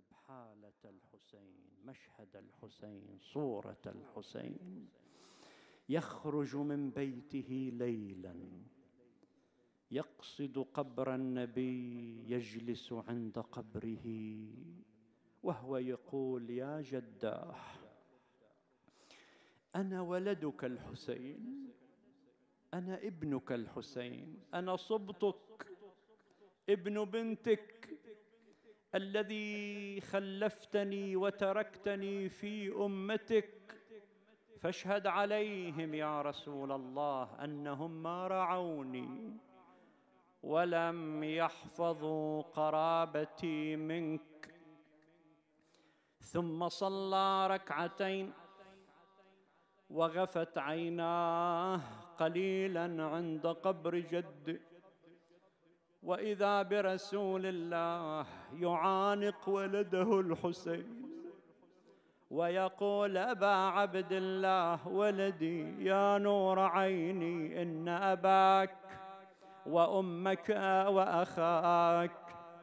يقلب حالة الحسين مشهد الحسين صورة الحسين يخرج من بيته ليلا يقصد قبر النبي يجلس عند قبره وهو يقول يا جداح انا ولدك الحسين انا ابنك الحسين انا صبتك ابن بنتك الذي خلفتني وتركتني في امتك فاشهد عليهم يا رسول الله انهم ما رعوني ولم يحفظوا قرابتي منك ثم صلى ركعتين وغفت عيناه قليلا عند قبر جده واذا برسول الله يعانق ولده الحسين ويقول ابا عبد الله ولدي يا نور عيني ان اباك وامك واخاك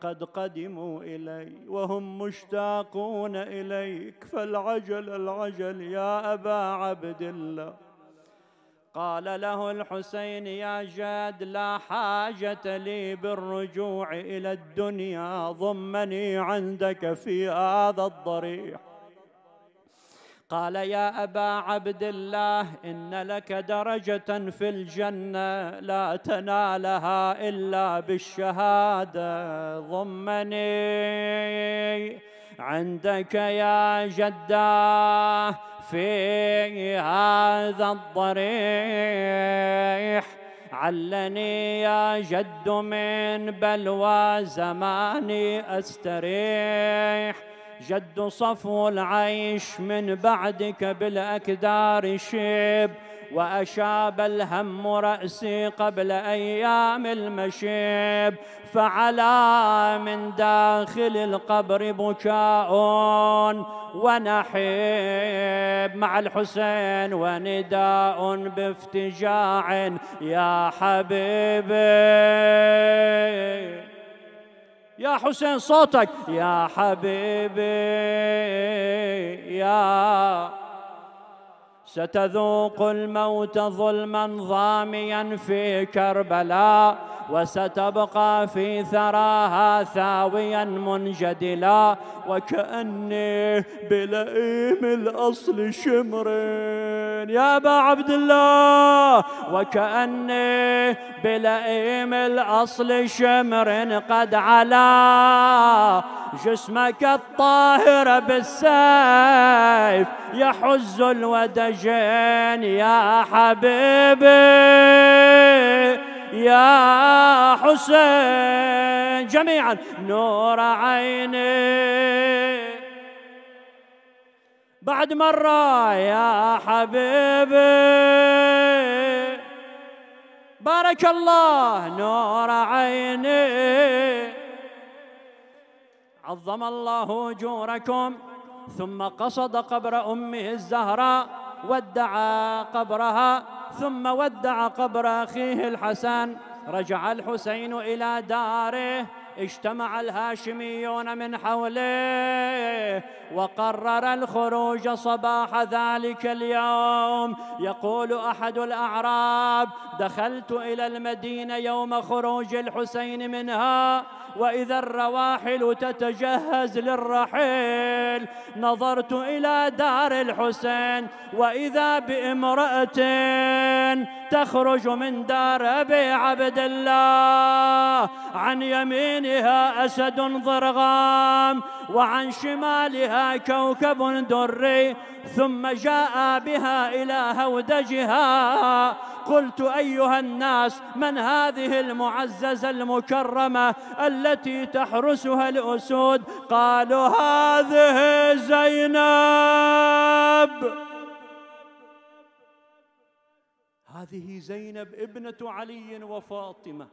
قد قدموا الي وهم مشتاقون اليك فالعجل العجل يا ابا عبد الله قال له الحسين يا جاد لا حاجة لي بالرجوع إلى الدنيا ضمني عندك في هذا الضريح قال يا أبا عبد الله إن لك درجة في الجنة لا تنالها إلا بالشهادة ضمني عندك يا جداه في هذا الضريح علني يا جد من بلوى زماني استريح جد صفو العيش من بعدك بالاكدار شيب وأشاب الهم رأسي قبل أيام المشيب فعلى من داخل القبر بكاء ونحيب مع الحسين ونداء بافتجاع يا حبيبي يا حسين صوتك يا حبيبي يا ستذوق الموت ظلما ظاميا في كربلاء وستبقى في ثراها ثاويا منجدلا وكأني بلئيم الأصل شمرين يا أبا عبد الله وكأني بلئيم الأصل شمر قد علا جسمك الطاهر بالسيف يحز الودجين يا حبيبي يا حسين جميعا نور عيني بعد مرة يا حبيبي بارك الله نور عيني عظم الله أجوركم ثم قصد قبر أمه الزهراء ودع قبرها ثم ودع قبر أخيه الحسن رجع الحسين إلى داره اجتمع الهاشميون من حوله وقرر الخروج صباح ذلك اليوم يقول أحد الأعراب دخلت إلى المدينة يوم خروج الحسين منها وإذا الرواحل تتجهز للرحيل نظرت إلى دار الحسين وإذا بامرأة تخرج من دار أبي عبد الله عن يمينها أسد ضرغام وعن شمالها كوكب دري ثم جاء بها إلى هودجها قلت أيها الناس من هذه المعززة المكرمة التي تحرسها الأسود قالوا هذه زينب هذه زينب ابنة علي وفاطمة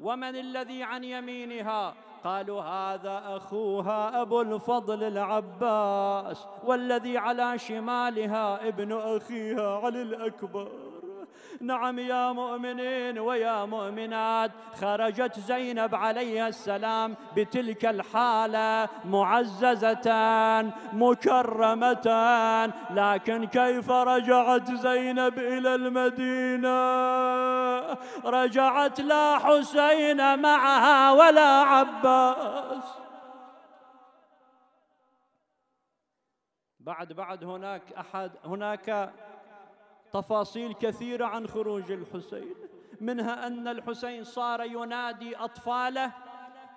ومن الذي عن يمينها قالوا هذا أخوها أبو الفضل العباس والذي على شمالها ابن أخيها علي الأكبر نعم يا مؤمنين ويا مؤمنات خرجت زينب عليها السلام بتلك الحالة معززة مكرمة لكن كيف رجعت زينب إلى المدينة رجعت لا حسين معها ولا عباس بعد بعد هناك أحد هناك تفاصيل كثيرة عن خروج الحسين منها أن الحسين صار ينادي أطفاله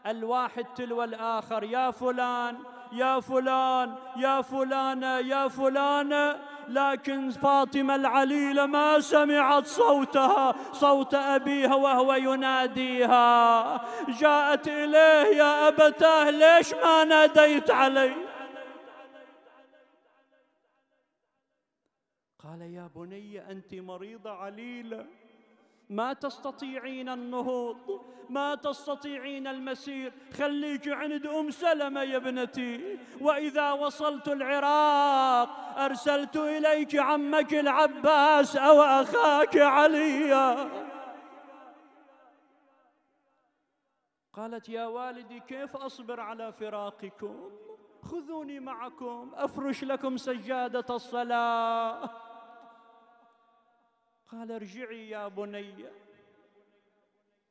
الواحد تلو الآخر يا فلان يا فلان يا فلانة يا فلانة لكن فاطمة العليلة ما سمعت صوتها صوت أبيها وهو يناديها جاءت إليه يا أبتاه ليش ما ناديت علي قال يا بني أنت مريضة عليلة ما تستطيعين النهوض ما تستطيعين المسير خليك عند أم سلمة يا ابنتي وإذا وصلت العراق أرسلت إليك عمك العباس أو أخاك عليا قالت يا والدي كيف أصبر على فراقكم خذوني معكم أفرش لكم سجادة الصلاة قال ارجعي يا بني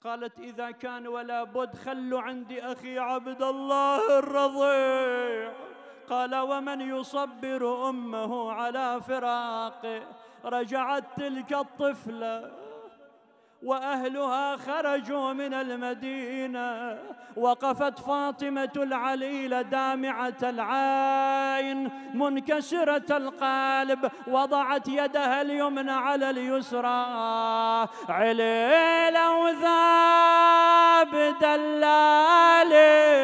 قالت إذا كان ولا بد خلوا عندي أخي عبد الله الرضيع قال ومن يصبر أمه على فراقه رجعت تلك الطفلة واهلها خرجوا من المدينه وقفت فاطمه العليل دامعه العين منكسره القلب وضعت يدها اليمنى على اليسرى عليله وذاب دلالي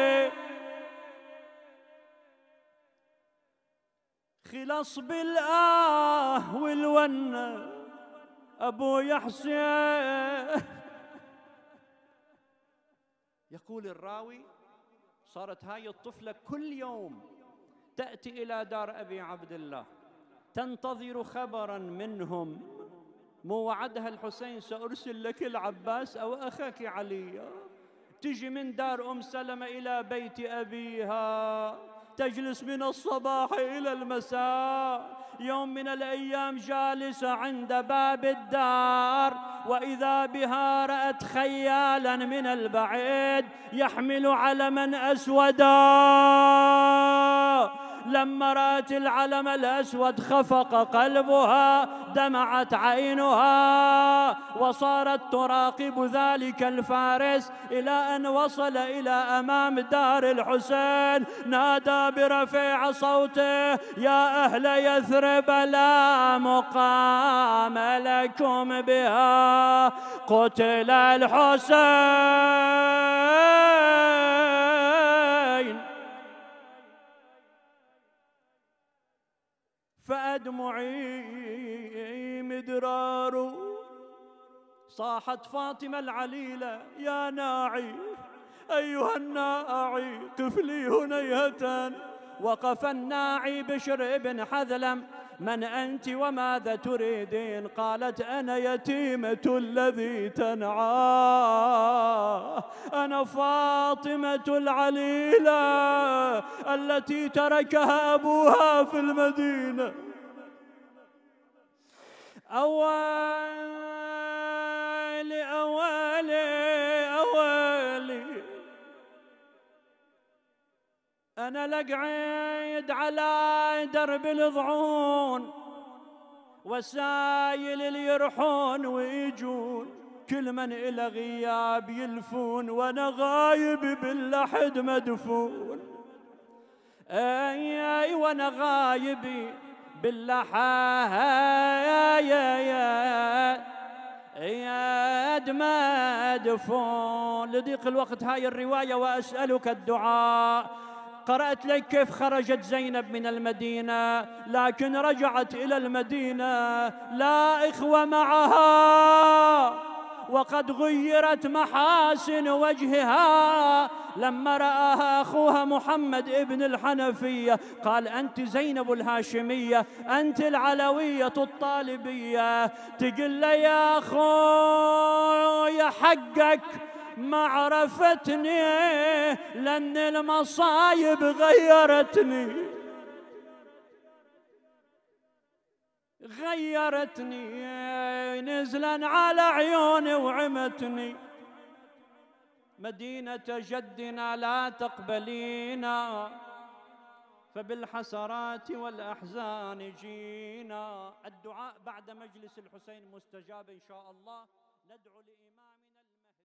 خلص بالآه والونه أبو حسين يقول الراوي صارت هاي الطفلة كل يوم تأتي إلى دار أبي عبد الله تنتظر خبرا منهم موعدها الحسين سأرسل لك العباس أو أخاك علي تجي من دار أم سلمة إلى بيت أبيها تجلس من الصباح إلى المساء يوم من الأيام جالسة عند باب الدار وإذا بها رأت خيالا من البعيد يحمل علما أسودا لما رأت العلم الأسود خفق قلبها دمعت عينها وصارت تراقب ذلك الفارس إلى أن وصل إلى أمام دار الحسين نادى برفيع صوته يا أهل يثرب لا مقام لكم بها قتل الحسين فأدمعي مدرار صاحت فاطمة العليلة يا ناعي أيها الناعي قفلي هنيهة وقف الناعي بشر بن حذلم من أنت وماذا تريدين قالت أنا يتيمة الذي تنعى أنا فاطمة العليلة التي تركها أبوها في المدينة أول أنا لقعد على درب الضعون وسايل اليرحون ويجون كل من إلى غياب يلفون وأنا غايب باللحد مدفون أي أي وأنا غايب باللحد يد مدفون لضيق الوقت هاي الرواية وأسألك الدعاء قرأت لك كيف خرجت زينب من المدينة لكن رجعت إلى المدينة لا إخوة معها وقد غيرت محاسن وجهها لما رآها أخوها محمد ابن الحنفية قال أنت زينب الهاشمية أنت العلوية الطالبية تقل لي يا أخوي حقك ما عرفتني لأن المصايب غيرتني غيرتني نزلا على عيوني وعمتني مدينة جدنا لا تقبلينا فبالحسرات والأحزان جينا الدعاء بعد مجلس الحسين مستجاب إن شاء الله ندعو لإمام